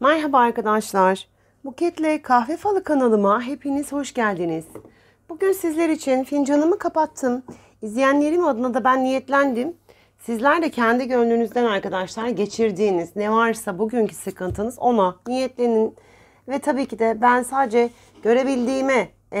Merhaba arkadaşlar. Buketle Kahve Falı kanalıma hepiniz hoş geldiniz. Bugün sizler için fincanımı kapattım. İzleyenlerim adına da ben niyetlendim. Sizler de kendi gönlünüzden arkadaşlar geçirdiğiniz ne varsa bugünkü sıkıntınız ona niyetlenin. Ve tabii ki de ben sadece görebildiğime e,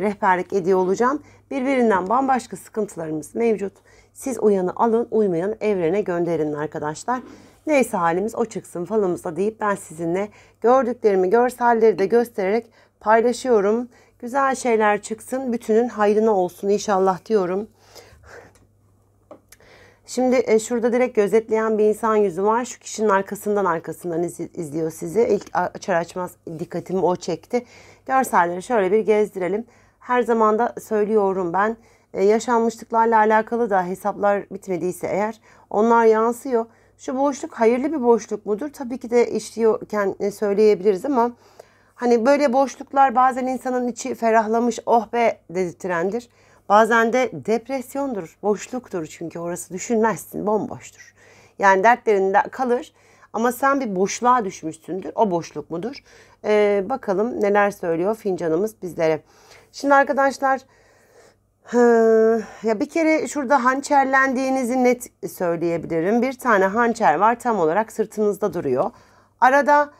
rehberlik ediyor olacağım. Birbirinden bambaşka sıkıntılarımız mevcut. Siz uyanı alın, uymayanı evrene gönderin arkadaşlar. Neyse halimiz o çıksın falanımızda deyip ben sizinle gördüklerimi görselleri de göstererek paylaşıyorum. Güzel şeyler çıksın bütünün hayrına olsun inşallah diyorum. Şimdi e, şurada direkt gözetleyen bir insan yüzü var. Şu kişinin arkasından arkasından izliyor sizi. İlk açar açmaz dikkatimi o çekti. Görselleri şöyle bir gezdirelim. Her zaman da söylüyorum ben e, yaşanmışlıklarla alakalı da hesaplar bitmediyse eğer onlar yansıyor. Şu boşluk hayırlı bir boşluk mudur? Tabii ki de işliyorken e, söyleyebiliriz ama hani böyle boşluklar bazen insanın içi ferahlamış oh be dedirtirendir. Bazen de depresyondur, boşluktur çünkü orası düşünmezsin, bomboştur. Yani dertlerinde kalır ama sen bir boşluğa düşmüşsündür. O boşluk mudur? Ee, bakalım neler söylüyor fincanımız bizlere. Şimdi arkadaşlar ya bir kere şurada hançerlendiğinizi net söyleyebilirim. Bir tane hançer var tam olarak sırtınızda duruyor. Arada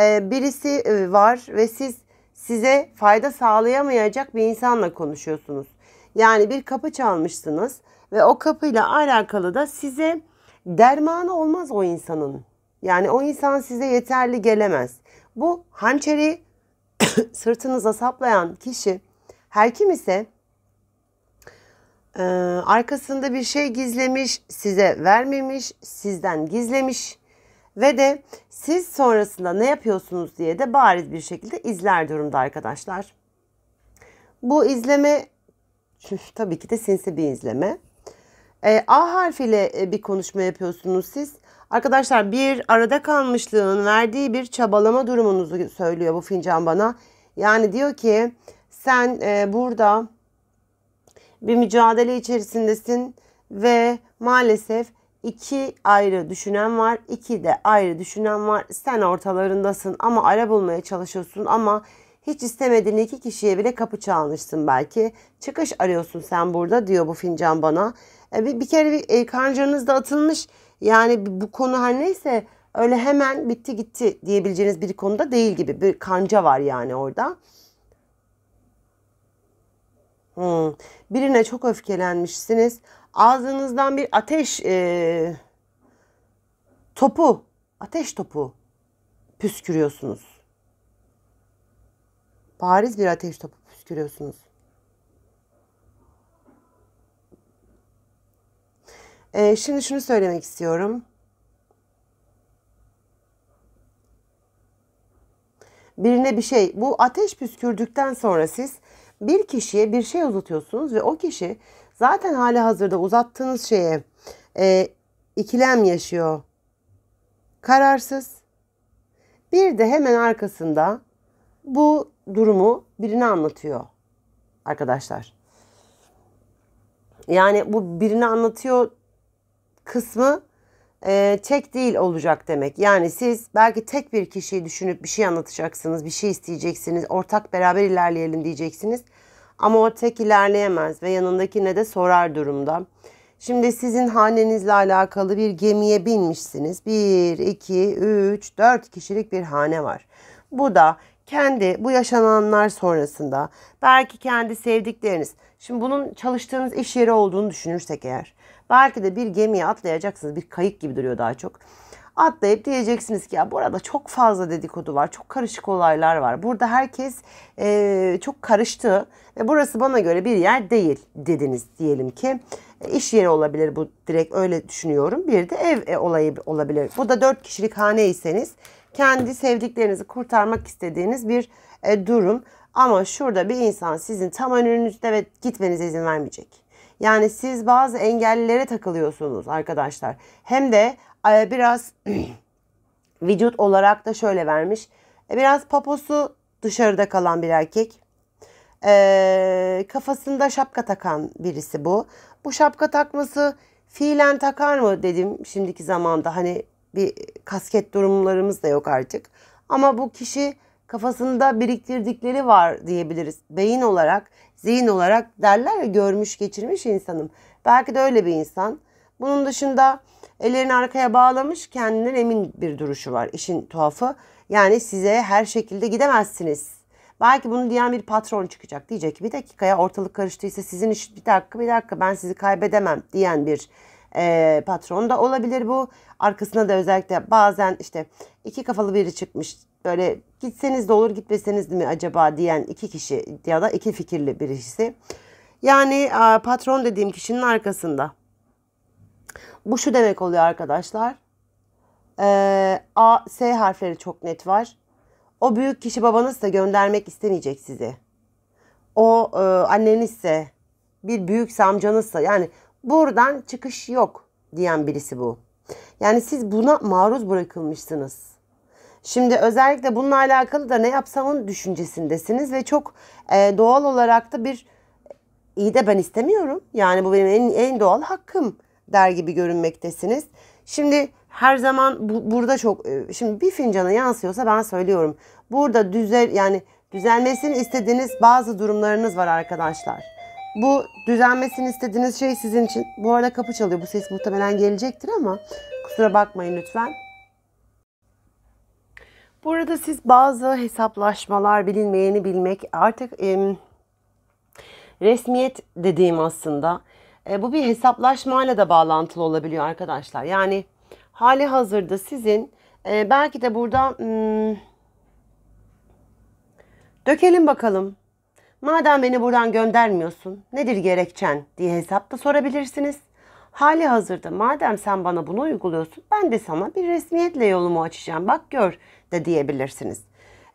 e, birisi e, var ve siz size fayda sağlayamayacak bir insanla konuşuyorsunuz. Yani bir kapı çalmışsınız ve o kapıyla alakalı da size dermanı olmaz o insanın. Yani o insan size yeterli gelemez. Bu hançeri sırtınıza saplayan kişi her kim ise ee, arkasında bir şey gizlemiş, size vermemiş, sizden gizlemiş ve de siz sonrasında ne yapıyorsunuz diye de bariz bir şekilde izler durumda arkadaşlar. Bu izleme tabii ki de sinsi bir izleme. Ee, A harfiyle e, bir konuşma yapıyorsunuz siz. Arkadaşlar bir arada kalmışlığın verdiği bir çabalama durumunuzu söylüyor bu fincan bana. Yani diyor ki sen e, burada bir mücadele içerisindesin ve maalesef iki ayrı düşünen var, iki de ayrı düşünen var. Sen ortalarındasın ama ara bulmaya çalışıyorsun ama hiç istemediğin iki kişiye bile kapı çalmışsın belki. Çıkış arıyorsun sen burada diyor bu fincan bana. E, bir, bir kere bir e, karncanız da atılmış. Yani bu konu her neyse öyle hemen bitti gitti diyebileceğiniz bir konuda değil gibi bir kanca var yani orada. Hmm. Birine çok öfkelenmişsiniz. Ağzınızdan bir ateş e, topu, ateş topu püskürüyorsunuz. Bariz bir ateş topu püskürüyorsunuz. Ee, şimdi şunu söylemek istiyorum. Birine bir şey, bu ateş püskürdükten sonra siz bir kişiye bir şey uzatıyorsunuz ve o kişi zaten hali hazırda uzattığınız şeye e, ikilem yaşıyor. Kararsız. Bir de hemen arkasında bu durumu birine anlatıyor arkadaşlar. Yani bu birine anlatıyor kısmı e, tek değil olacak demek. Yani siz belki tek bir kişiyi düşünüp bir şey anlatacaksınız, bir şey isteyeceksiniz, ortak beraber ilerleyelim diyeceksiniz. Ama o tek ilerleyemez ve yanındaki ne de sorar durumda. Şimdi sizin hanenizle alakalı bir gemiye binmişsiniz. 1, 2, 3, 4 kişilik bir hane var. Bu da kendi bu yaşananlar sonrasında belki kendi sevdikleriniz. Şimdi bunun çalıştığınız iş yeri olduğunu düşünürsek eğer Belki de bir gemiye atlayacaksınız. Bir kayık gibi duruyor daha çok. Atlayıp diyeceksiniz ki ya burada çok fazla dedikodu var. Çok karışık olaylar var. Burada herkes e, çok karıştı ve burası bana göre bir yer değil dediniz diyelim ki. E, iş yeri olabilir bu direkt öyle düşünüyorum. Bir de ev e, olayı olabilir. Bu da dört kişilik haneyseniz kendi sevdiklerinizi kurtarmak istediğiniz bir e, durum. Ama şurada bir insan sizin tam önünüzde ve gitmenize izin vermeyecek. Yani siz bazı engellilere takılıyorsunuz arkadaşlar. Hem de e, biraz vücut olarak da şöyle vermiş. E, biraz poposu dışarıda kalan bir erkek. E, kafasında şapka takan birisi bu. Bu şapka takması fiilen takar mı dedim şimdiki zamanda. Hani bir kasket durumlarımız da yok artık. Ama bu kişi kafasında biriktirdikleri var diyebiliriz. Beyin olarak zihin olarak derler ya görmüş geçirmiş insanım. Belki de öyle bir insan. Bunun dışında ellerini arkaya bağlamış kendinden emin bir duruşu var işin tuhafı. Yani size her şekilde gidemezsiniz. Belki bunu diyen bir patron çıkacak diyecek ki bir dakikaya ortalık karıştıysa sizin iş bir dakika bir dakika ben sizi kaybedemem diyen bir e, patron da olabilir bu. Arkasında da özellikle bazen işte iki kafalı biri çıkmış böyle gitseniz de olur gitmeseniz de mi acaba diyen iki kişi ya da iki fikirli birisi. Yani e, patron dediğim kişinin arkasında. Bu şu demek oluyor arkadaşlar. E, A, S harfleri çok net var. O büyük kişi babanız da göndermek istemeyecek sizi. O e, annenizse bir büyük amcanızsa yani Buradan çıkış yok diyen birisi bu. Yani siz buna maruz bırakılmışsınız. Şimdi özellikle bununla alakalı da ne yapsamın düşüncesindesiniz ve çok e, doğal olarak da bir e, iyi de ben istemiyorum. Yani bu benim en, en doğal hakkım der gibi görünmektesiniz. Şimdi her zaman bu, burada çok e, şimdi bir fincana yansıyorsa ben söylüyorum. Burada düzel yani düzelmesini istediğiniz bazı durumlarınız var arkadaşlar. Bu düzenmesini istediğiniz şey sizin için. Bu arada kapı çalıyor. Bu ses muhtemelen gelecektir ama kusura bakmayın lütfen. Burada siz bazı hesaplaşmalar, bilinmeyeni bilmek, artık e, resmiyet dediğim aslında. E, bu bir hesaplaşmayla da bağlantılı olabiliyor arkadaşlar. Yani hali hazırda sizin e, belki de burada hmm, dökelim bakalım. Madem beni buradan göndermiyorsun, nedir gerekçen diye hesap da sorabilirsiniz. Hali hazırda madem sen bana bunu uyguluyorsun, ben de sana bir resmiyetle yolumu açacağım. Bak gör de diyebilirsiniz.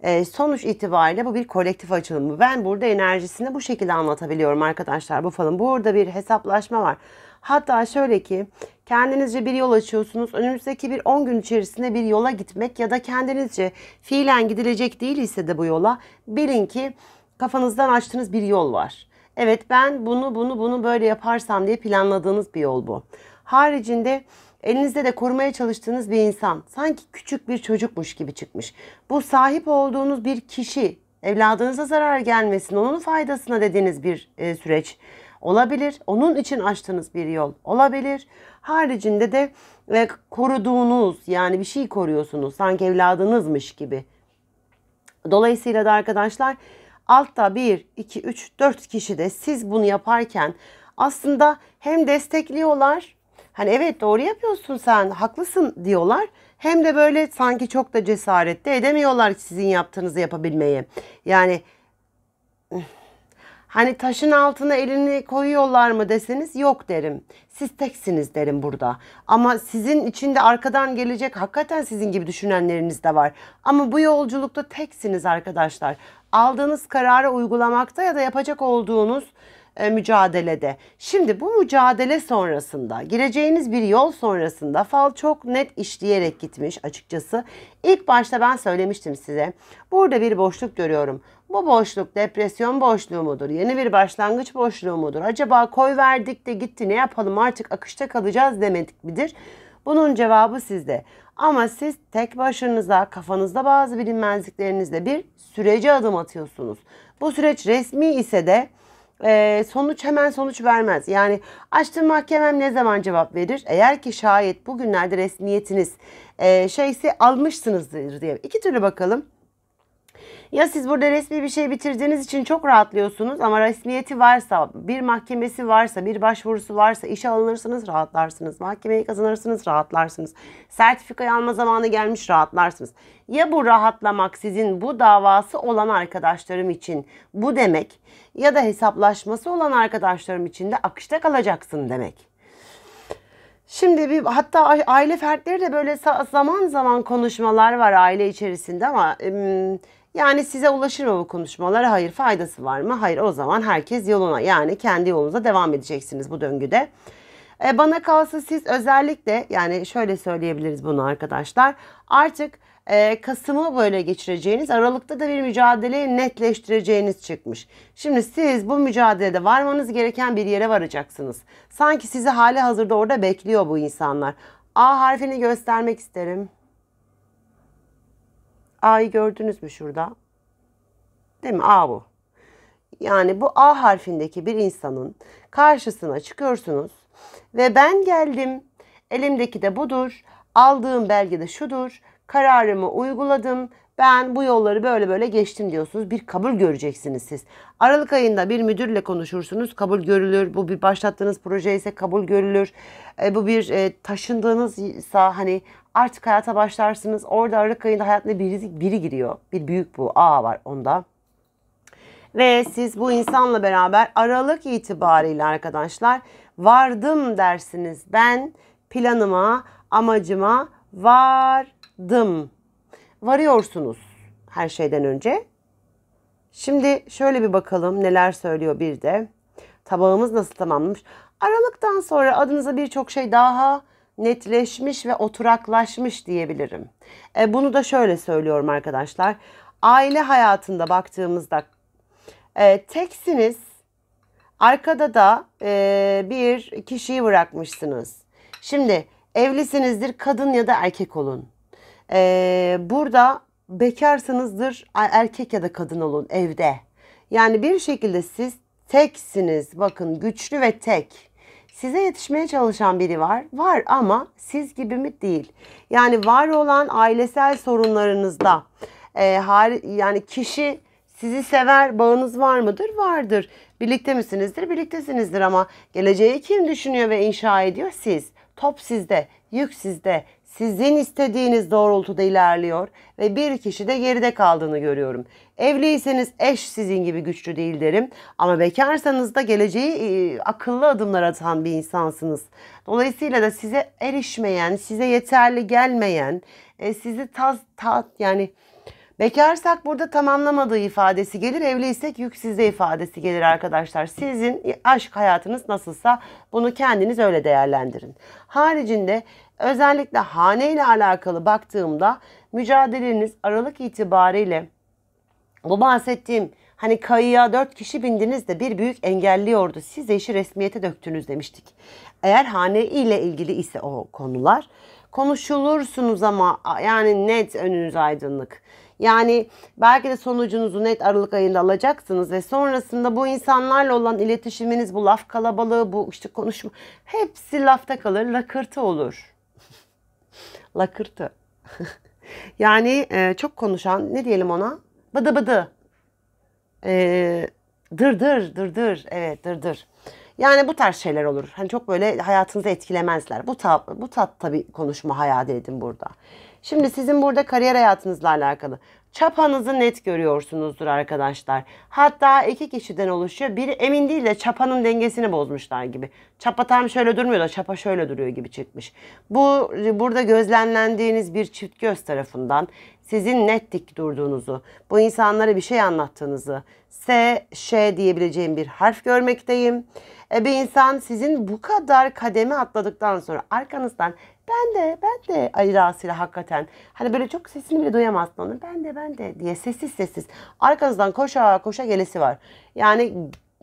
E, sonuç itibariyle bu bir kolektif açılımı. Ben burada enerjisini bu şekilde anlatabiliyorum arkadaşlar. Bu falan burada bir hesaplaşma var. Hatta şöyle ki kendinizce bir yol açıyorsunuz. Önümüzdeki bir 10 gün içerisinde bir yola gitmek ya da kendinizce fiilen gidilecek değil ise de bu yola bilin ki kafanızdan açtığınız bir yol var. Evet ben bunu bunu bunu böyle yaparsam diye planladığınız bir yol bu. Haricinde elinizde de korumaya çalıştığınız bir insan sanki küçük bir çocukmuş gibi çıkmış. Bu sahip olduğunuz bir kişi evladınıza zarar gelmesin onun faydasına dediğiniz bir e, süreç olabilir. Onun için açtığınız bir yol olabilir. Haricinde de e, koruduğunuz yani bir şey koruyorsunuz sanki evladınızmış gibi. Dolayısıyla da arkadaşlar Altta 1, 2, 3, 4 kişi de siz bunu yaparken aslında hem destekliyorlar. Hani evet doğru yapıyorsun sen haklısın diyorlar. Hem de böyle sanki çok da cesaretli edemiyorlar sizin yaptığınızı yapabilmeyi. Yani hani taşın altına elini koyuyorlar mı deseniz yok derim. Siz teksiniz derim burada. Ama sizin içinde arkadan gelecek hakikaten sizin gibi düşünenleriniz de var. Ama bu yolculukta teksiniz arkadaşlar aldığınız kararı uygulamakta ya da yapacak olduğunuz e, mücadelede. Şimdi bu mücadele sonrasında, gireceğiniz bir yol sonrasında fal çok net işleyerek gitmiş açıkçası. İlk başta ben söylemiştim size. Burada bir boşluk görüyorum. Bu boşluk depresyon boşluğu mudur? Yeni bir başlangıç boşluğu mudur? Acaba koy verdik de gitti ne yapalım artık akışta kalacağız demedik midir? Bunun cevabı sizde. Ama siz tek başınıza kafanızda bazı bilinmezliklerinizle bir sürece adım atıyorsunuz. Bu süreç resmi ise de e, sonuç hemen sonuç vermez. Yani açtığım mahkemem ne zaman cevap verir? Eğer ki şayet bugünlerde resmiyetiniz e, şeyse almışsınızdır diye. İki türlü bakalım. Ya siz burada resmi bir şey bitirdiğiniz için çok rahatlıyorsunuz ama resmiyeti varsa, bir mahkemesi varsa, bir başvurusu varsa işe alınırsınız rahatlarsınız. Mahkemeyi kazanırsınız rahatlarsınız. Sertifikayı alma zamanı gelmiş rahatlarsınız. Ya bu rahatlamak sizin bu davası olan arkadaşlarım için bu demek ya da hesaplaşması olan arkadaşlarım için de akışta kalacaksın demek. Şimdi bir hatta aile fertleri de böyle zaman zaman konuşmalar var aile içerisinde ama yani size ulaşır mı bu konuşmalara? Hayır. Faydası var mı? Hayır. O zaman herkes yoluna yani kendi yolunuza devam edeceksiniz bu döngüde. E, bana kalsa siz özellikle yani şöyle söyleyebiliriz bunu arkadaşlar. Artık e, Kasım'ı böyle geçireceğiniz, Aralık'ta da bir mücadeleyi netleştireceğiniz çıkmış. Şimdi siz bu mücadelede varmanız gereken bir yere varacaksınız. Sanki sizi hali hazırda orada bekliyor bu insanlar. A harfini göstermek isterim. A'yı gördünüz mü şurada? Değil mi? A bu. Yani bu A harfindeki bir insanın karşısına çıkıyorsunuz ve ben geldim. Elimdeki de budur. Aldığım belge de şudur. Kararımı uyguladım. Ben bu yolları böyle böyle geçtim diyorsunuz. Bir kabul göreceksiniz siz. Aralık ayında bir müdürle konuşursunuz. Kabul görülür. Bu bir başlattığınız proje ise kabul görülür. E, bu bir e, taşındığınızsa hani Artık hayata başlarsınız. Orada Aralık ayında hayatına biri, biri giriyor. Bir büyük bu. A var onda. Ve siz bu insanla beraber Aralık itibariyle arkadaşlar vardım dersiniz. Ben planıma, amacıma vardım. Varıyorsunuz her şeyden önce. Şimdi şöyle bir bakalım neler söylüyor bir de. Tabağımız nasıl tamamlamış? Aralıktan sonra adınıza birçok şey daha netleşmiş ve oturaklaşmış diyebilirim. E, bunu da şöyle söylüyorum arkadaşlar. Aile hayatında baktığımızda e, teksiniz arkada da e, bir kişiyi bırakmışsınız. Şimdi evlisinizdir kadın ya da erkek olun. E, burada bekarsınızdır erkek ya da kadın olun evde. Yani bir şekilde siz teksiniz bakın güçlü ve tek. Size yetişmeye çalışan biri var. Var ama siz gibi mi değil. Yani var olan ailesel sorunlarınızda e, har yani kişi sizi sever bağınız var mıdır? Vardır. Birlikte misinizdir? Birliktesinizdir ama geleceği kim düşünüyor ve inşa ediyor? Siz. Top sizde, yük sizde, sizin istediğiniz doğrultuda ilerliyor ve bir kişi de geride kaldığını görüyorum. Evliyseniz eş sizin gibi güçlü değil derim ama bekarsanız da geleceği e, akıllı adımlar atan bir insansınız. Dolayısıyla da size erişmeyen, size yeterli gelmeyen, e, sizi tas tat yani Bekarsak burada tamamlamadığı ifadesi gelir. Evliysek yük sizde ifadesi gelir arkadaşlar. Sizin aşk hayatınız nasılsa bunu kendiniz öyle değerlendirin. Haricinde Özellikle hane ile alakalı baktığımda mücadeleniz Aralık itibariyle bu bahsettiğim hani kayıya dört kişi bindiniz de bir büyük engelliyordu. Siz de işi resmiyete döktünüz demiştik. Eğer hane ile ilgili ise o konular konuşulursunuz ama yani net önünüz aydınlık. Yani belki de sonucunuzu net Aralık ayında alacaksınız ve sonrasında bu insanlarla olan iletişiminiz, bu laf kalabalığı, bu işte konuşma hepsi lafta kalır, lakırtı olur. Lakırtı. yani e, çok konuşan ne diyelim ona? Bıdı bıdı. E, dır dır dır dır. Evet dır dır. Yani bu tarz şeyler olur. Hani çok böyle hayatınızı etkilemezler. Bu tat, bu tat tabii konuşma hayal edin burada. Şimdi sizin burada kariyer hayatınızla alakalı. Çapanızı net görüyorsunuzdur arkadaşlar. Hatta iki kişiden oluşuyor. Biri emin değil de çapanın dengesini bozmuşlar gibi. Çapa tam şöyle durmuyor da çapa şöyle duruyor gibi çıkmış. Bu burada gözlemlendiğiniz bir çift göz tarafından sizin net dik durduğunuzu, bu insanlara bir şey anlattığınızı, S, Ş diyebileceğim bir harf görmekteyim. E, bir insan sizin bu kadar kademi atladıktan sonra arkanızdan ben de ben de Ali ayırasıyla hakikaten hani böyle çok sesini bile duyamazsın onu. ben de ben de diye sessiz sessiz arkanızdan koşa koşa gelesi var. Yani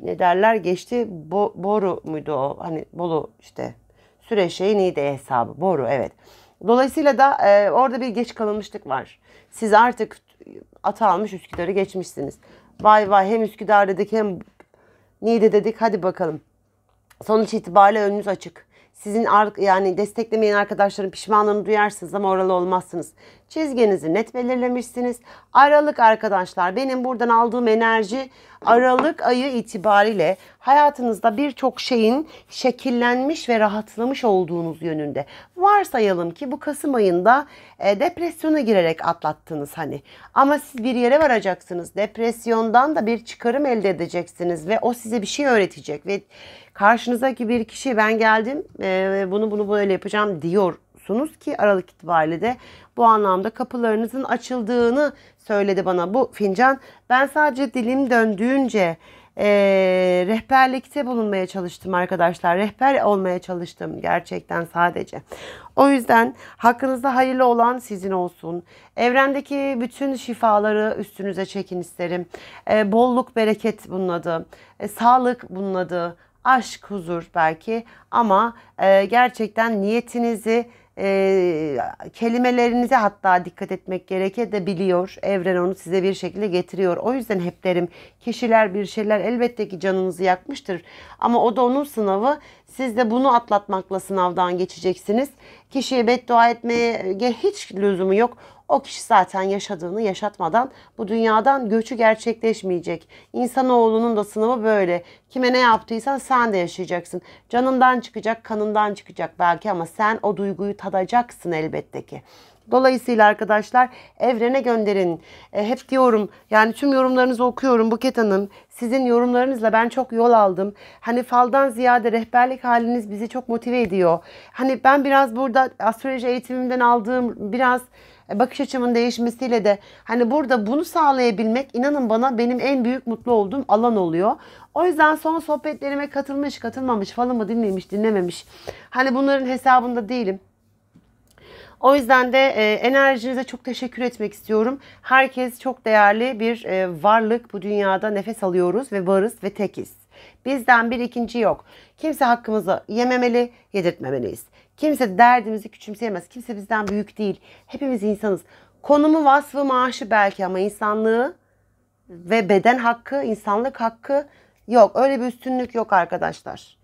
ne derler geçti bo, boru muydu o hani Bolu işte süre şeyi neydi hesabı boru evet. Dolayısıyla da e, orada bir geç kalınmışlık var. Siz artık ata almış Üsküdar'ı geçmişsiniz. Vay vay hem Üsküdar dedik hem Niğde dedik hadi bakalım. Sonuç itibariyle önünüz açık. Sizin yani desteklemeyen arkadaşların pişmanlığını duyarsınız ama oralı olmazsınız. Çizginizi net belirlemişsiniz. Aralık arkadaşlar benim buradan aldığım enerji Aralık ayı itibariyle hayatınızda birçok şeyin şekillenmiş ve rahatlamış olduğunuz yönünde. Varsayalım ki bu Kasım ayında e, depresyona girerek atlattınız hani. Ama siz bir yere varacaksınız. Depresyondan da bir çıkarım elde edeceksiniz ve o size bir şey öğretecek ve karşınızdaki bir kişi ben geldim e, bunu bunu böyle yapacağım diyor musunuz ki Aralık itibariyle de bu anlamda kapılarınızın açıldığını söyledi bana bu fincan. Ben sadece dilim döndüğünce e, rehberlikte bulunmaya çalıştım arkadaşlar. Rehber olmaya çalıştım gerçekten sadece. O yüzden hakkınızda hayırlı olan sizin olsun. Evrendeki bütün şifaları üstünüze çekin isterim. E, bolluk, bereket bunun adı. E, sağlık bunun adı. Aşk, huzur belki ama e, gerçekten niyetinizi e, kelimelerinize hatta dikkat etmek gereke de biliyor. Evren onu size bir şekilde getiriyor. O yüzden hep derim kişiler bir şeyler elbette ki canınızı yakmıştır. Ama o da onun sınavı siz de bunu atlatmakla sınavdan geçeceksiniz. Kişiye beddua etmeye hiç lüzumu yok. O kişi zaten yaşadığını yaşatmadan bu dünyadan göçü gerçekleşmeyecek. İnsanoğlunun da sınavı böyle. Kime ne yaptıysan sen de yaşayacaksın. Canından çıkacak, kanından çıkacak belki ama sen o duyguyu tadacaksın elbette ki. Dolayısıyla arkadaşlar evrene gönderin. E, hep diyorum yani tüm yorumlarınızı okuyorum Buket Hanım. Sizin yorumlarınızla ben çok yol aldım. Hani faldan ziyade rehberlik haliniz bizi çok motive ediyor. Hani ben biraz burada astroloji eğitimimden aldığım biraz e, bakış açımın değişmesiyle de hani burada bunu sağlayabilmek inanın bana benim en büyük mutlu olduğum alan oluyor. O yüzden son sohbetlerime katılmış, katılmamış, falan mı dinlemiş, dinlememiş. Hani bunların hesabında değilim. O yüzden de e, enerjinize çok teşekkür etmek istiyorum. Herkes çok değerli bir e, varlık bu dünyada nefes alıyoruz ve varız ve tekiz. Bizden bir ikinci yok. Kimse hakkımızı yememeli, yedirtmemeliyiz. Kimse derdimizi küçümseyemez. Kimse bizden büyük değil. Hepimiz insanız. Konumu, vasfı, maaşı belki ama insanlığı ve beden hakkı, insanlık hakkı yok. Öyle bir üstünlük yok arkadaşlar.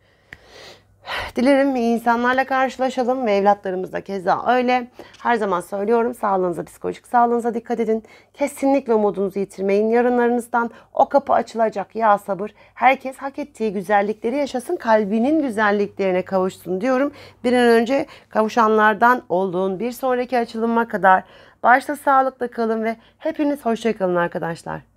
Dilerim iyi insanlarla karşılaşalım ve evlatlarımız keza öyle. Her zaman söylüyorum sağlığınıza, psikolojik sağlığınıza dikkat edin. Kesinlikle umudunuzu yitirmeyin. Yarınlarınızdan o kapı açılacak ya sabır. Herkes hak ettiği güzellikleri yaşasın, kalbinin güzelliklerine kavuşsun diyorum. Bir an önce kavuşanlardan olduğun bir sonraki açılıma kadar başta sağlıkla kalın ve hepiniz hoşçakalın arkadaşlar.